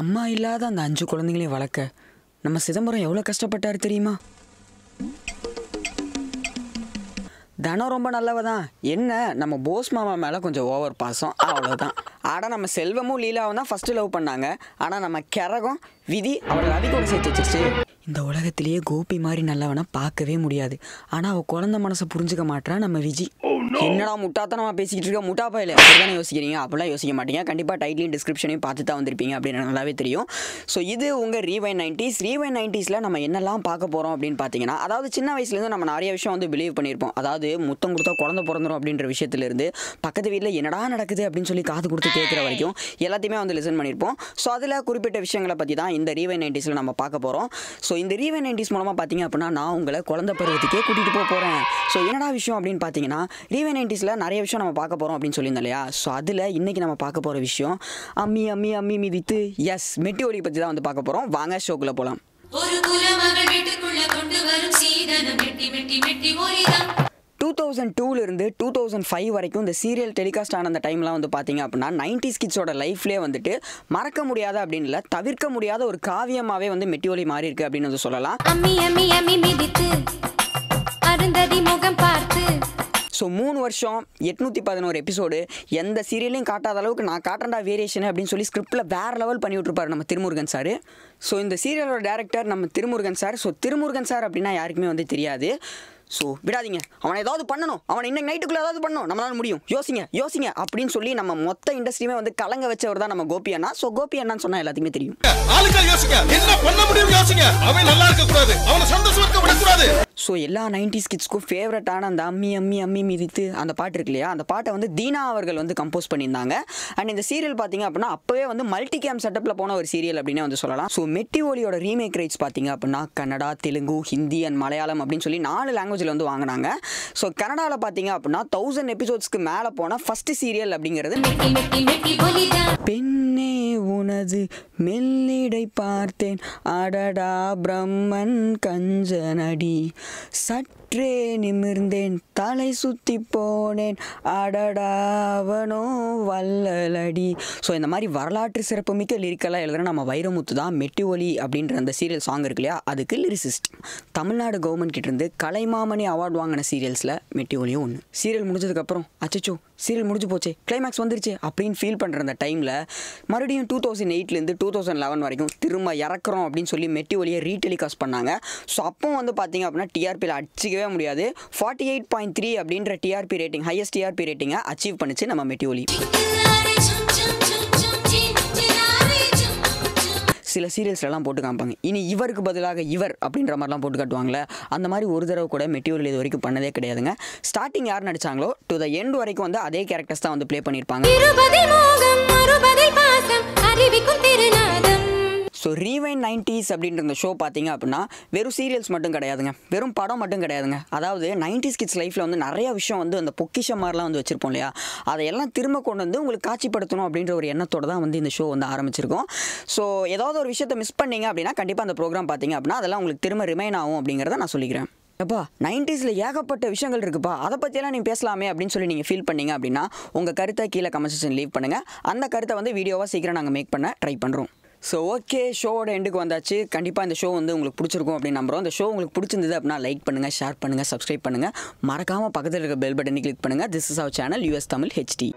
அம்மா இல்லாத அந்த அஞ்சு குழந்தைங்களையும் வளர்க்க நம்ம சிதம்பரம் எவ்வளோ கஷ்டப்பட்டார் தெரியுமா தனம் ரொம்ப நல்லவ தான் என்ன நம்ம போஸ் மாமா மேலே கொஞ்சம் ஓவர் பாசம் அவ்வளோதான் ஆனால் நம்ம செல்வமும் லீலாவும் தான் ஃபஸ்ட்டு லவ் பண்ணாங்க ஆனால் நம்ம கரகம் விதி அவளை நதி சேர்த்து வச்சிருச்சு இந்த உலகத்திலேயே கோபி மாதிரி நல்லவனா பார்க்கவே முடியாது ஆனா அவ குழந்தை மனசை புரிஞ்சுக்க மாட்டா நம்ம விஜி oh, என்னடா முட்டாத்தனமா பேசிக்கிட்டு இருக்க முட்டா பாயில அப்படிதானே யோசிக்கிறீங்க அப்படிலாம் யோசிக்க மாட்டீங்க கண்டிப்பா டைட்லையும் டிஸ்கிரிப்ஷனையும் பார்த்து தான் வந்திருப்பீங்க அப்படின்னு நல்லாவே தெரியும் ஸோ இது உங்க ரீவைன் நைன்டிஸ் ரீவை நைன்டிஸ்ல நம்ம என்னெல்லாம் பார்க்க போறோம் அப்படின்னு பாத்தீங்கன்னா அதாவது சின்ன வயசுலேருந்து நம்ம நிறைய விஷயம் வந்து பிலீவ் பண்ணியிருப்போம் அதாவது முத்தம் கொடுத்தா குழந்தை பிறந்துடும் அப்படின்ற விஷயத்துலேருந்து பக்கத்து வீட்டில் என்னடா நடக்குது அப்படின்னு சொல்லி காது கொடுத்து கேட்குற வரைக்கும் எல்லாத்தையுமே வந்து லிசன் பண்ணியிருப்போம் ஸோ அதில் குறிப்பிட்ட விஷயங்களை பற்றி தான் இந்த ரீவைன் நைன்டிஸில் நம்ம பார்க்க போகிறோம் ஸோ ஸோ இந்த ரீவே நைன்டிஸ் மூலமாக பார்த்தீங்க அப்படின்னா நான் உங்களை குழந்த பருவத்துக்கே கூட்டிகிட்டு போக போகிறேன் ஸோ என்னடா விஷயம் அப்படின்னு பார்த்தீங்கன்னா ரீவே நைன்டிஸில் நிறைய விஷயம் நம்ம பார்க்க போகிறோம் அப்படின்னு சொல்லியிருந்தோம் இல்லையா ஸோ அதில் இன்றைக்கி நம்ம பார்க்க போகிற விஷயம் அம்மி அம்மி அம்மி மிதித்து எஸ் மெட்டி ஒலி பற்றி தான் வந்து பார்க்க போகிறோம் வாங்க ஷோக்குள்ளே போகலாம் தௌசண்ட் டூலேருந்து டூ தௌசண்ட் ஃபைவ் வரைக்கும் இந்த சீரியல் டெலிகாஸ்ட் ஆன அந்த டைம்லாம் வந்து பார்த்தீங்க அப்படின்னா நைன்டி கிட்ஸோட லைஃப்லேயே வந்துட்டு மறக்க முடியாத அப்படின்னு இல்லை தவிர்க்க முடியாத ஒரு காவியமாகவே வந்து மெட்டியோலி மாறி இருக்கு அப்படின்னு வந்து சொல்லலாம் முகம் பார்த்து ஸோ மூணு வருஷம் எட்நூத்தி பதினோரு எபிசோடு எந்த சீரியலையும் காட்டாத அளவுக்கு நான் காட்டண்டா வேரியேஷன் அப்படின்னு சொல்லி ஸ்கிரிப்டில் வேற லெவல் பண்ணி விட்டுருப்பாரு நம்ம திருமுருகன் சார் ஸோ இந்த சீரியலோட டேரக்டர் நம்ம Thirumurugan sir so Thirumurugan sir அப்படின்னா யாருக்குமே வந்து தெரியாது ஸோ விடாதீங்க அவனை ஏதாவது பண்ணணும் அவனை இன்னைக்கு நைட்டுக்குள்ள ஏதாவது பண்ணணும் நம்மளால முடியும் யோசிங்க யோசிங்க அப்படின்னு சொல்லி நம்ம மொத்த இண்டஸ்ட்ரியுமே வந்து கலங்க வச்சவர் தான் நம்ம கோபி அண்ணா ஸோ கோபி அண்ணான்னு சொன்னா எல்லாத்துக்குமே தெரியும் என்ன பண்ண முடியும் யோசிங்க அவன் நல்லா இருக்க கூடாது அவனை ஸோ எல்லா நைன்டிஸ் கிட்ஸ்க்கும் ஃபேவரட்டான அந்த அம்மி அம்மி அம்மி மிதித்து அந்த பாட்டு இருக்கு இல்லையா அந்த பாட்டை வந்து தீனா அவர்கள் வந்து கம்போஸ் பண்ணியிருந்தாங்க அண்ட் இந்த சீரியல் பார்த்தீங்க அப்படின்னா அப்போவே வந்து மல்டி கேம் செட்டப்பில் போன ஒரு சீரியல் அப்படின்னே வந்து சொல்லலாம் ஸோ மெட்டி ஒலியோட ரீமேக் ரைட்ஸ் பார்த்தீங்க அப்படின்னா கன்னடா தெலுங்கு ஹிந்தி அண்ட் மலையாளம் அப்படின்னு சொல்லி நாலு லாங்குவேஜில் வந்து வாங்கினாங்க ஸோ கனடாவில் பார்த்தீங்க அப்படின்னா தௌசண்ட் எபிசோட்ஸ்க்கு மேலே போன ஃபஸ்ட்டு சீரியல் அப்படிங்கிறது பெண்ணே உனது மெல்லிடை பார்த்தேன் அடடா பிரம்மன் கஞ்சனடி சற்றே நிமிர்ந்தேன் தலை சுற்றி போனேன் அடடா அவனோ வல்லலடி ஸோ இந்த மாதிரி வரலாற்று சிறப்புமிக்க லிரிக்கெல்லாம் எழுதுகிற நம்ம வைரமுத்து தான் மெட்டி ஒலி அப்படின்ற அந்த சீரியல் சாங் இருக்கு இல்லையா அதுக்கு லிரிசிஸ்ட் தமிழ்நாடு கவர்மெண்ட் கிட்டேருந்து கலைமாமணி அவார்டு வாங்கின சீரியல்ஸில் மெட்டி ஒலியும் ஒன்று சீரியல் முடிஞ்சதுக்கப்புறம் அச்சச்சோ சீரியல் முடிஞ்சு போச்சே கிளைமேக்ஸ் வந்துருச்சு அப்படின்னு ஃபீல் பண்ணுற அந்த டைமில் மறுபடியும் டூ தௌசண்ட் எயிட்லேருந்து டூ டூ தௌசண்ட் லெவன் வரைக்கும் திரும்ப இறக்குறோம் அப்படின்னு சொல்லி மெட்டி ஒலியை ரீடெலிகாஸ்ட் பண்ணாங்க ஸோ அப்போ வந்து பார்த்தீங்க அப்படின்னா டிஆர்பியில் அடிச்சிக்கவே முடியாது ஃபார்ட்டி எயிட் பாயிண்ட் த்ரீ அப்படின்ற டிஆர்பி ரேட்டிங் ஹையஸ்ட் டிஆர்பி ரேட்டிங்கை அச்சீவ் பண்ணிச்சு நம்ம மெட்டி ஒலி சில சீரியல்ஸ்லாம் போட்டு காமிப்பாங்க இனி இவருக்கு பதிலாக இவர் அப்படின்ற மாதிரிலாம் போட்டு காட்டுவாங்களே அந்த மாதிரி ஒரு தடவை கூட மெட்டீரியல் இது வரைக்கும் பண்ணதே கிடையாதுங்க ஸ்டார்டிங் யார் நடிச்சாங்களோ டு த எண்ட் வரைக்கும் வந்து அதே கேரக்டர்ஸ் தான் வந்து ப்ளே பண்ணியிருப்பாங்க ஸோ ரீவைன் நைன்டிஸ் அப்படின்ற ஷோ பார்த்தீங்க அப்படின்னா வெறும் சீரியல்ஸ் மட்டும் கிடையாதுங்க வெறும் படம் மட்டும் கிடையாதுங்க அதாவது நைன்டிஸ் கிட்ஸ் லைஃப்பில் வந்து நிறையா விஷயம் வந்து அந்த பொக்கிஷம் மாதிரிலாம் வந்து வச்சுருப்போம் இல்லையா அதையெல்லாம் திரும்ப கொண்டு வந்து உங்களுக்கு காட்சிப்படுத்தணும் அப்படின்ற ஒரு எண்ணத்தோடு தான் வந்து இந்த ஷோ வந்து ஆரம்பிச்சிருக்கோம் ஸோ ஏதாவது ஒரு விஷயத்தை மிஸ் பண்ணீங்க அப்படின்னா கண்டிப்பாக அந்த ப்ரோக்ராம் பார்த்தீங்க அப்படின்னா அதெல்லாம் உங்களுக்கு திரும்ப ரிமைன் ஆகும் அப்படிங்கிறத நான் சொல்லிக்கிறேன் எப்பா நைன்டிஸில் ஏகப்பட்ட விஷயங்கள் இருக்குப்பா அதை பற்றியெல்லாம் நீங்கள் பேசலாமே அப்படின்னு சொல்லி நீங்கள் ஃபீல் பண்ணீங்க அப்படின்னா உங்கள் கருத்தை கீழே கமெண்ட் செக்ஷன் லீவ் பண்ணுங்கள் அந்த கருத்தை வந்து வீடியோவாக சீக்கிரம் நாங்கள் மேக் பண்ண ட்ரை பண்ணுறோம் ஸோ ஓகே ஷோவோட எண்டுக்கு வந்தாச்சு கண்டிப்பாக இந்த ஷோ வந்து உங்களுக்கு பிடிச்சிருக்கும் அப்படின்னு நம்புகிறோம் இந்த ஷோ உங்களுக்கு பிடிச்சிருந்தது அப்படின்னா லைக் பண்ணுங்கள் ஷேர் பண்ணுங்கள் சப்ஸ்கிரைப் பண்ணுங்கள் மறக்காமல் பக்கத்தில் இருக்க பெல் பட்டனை கிளிக் பண்ணுங்கள் this is our channel US Tamil HD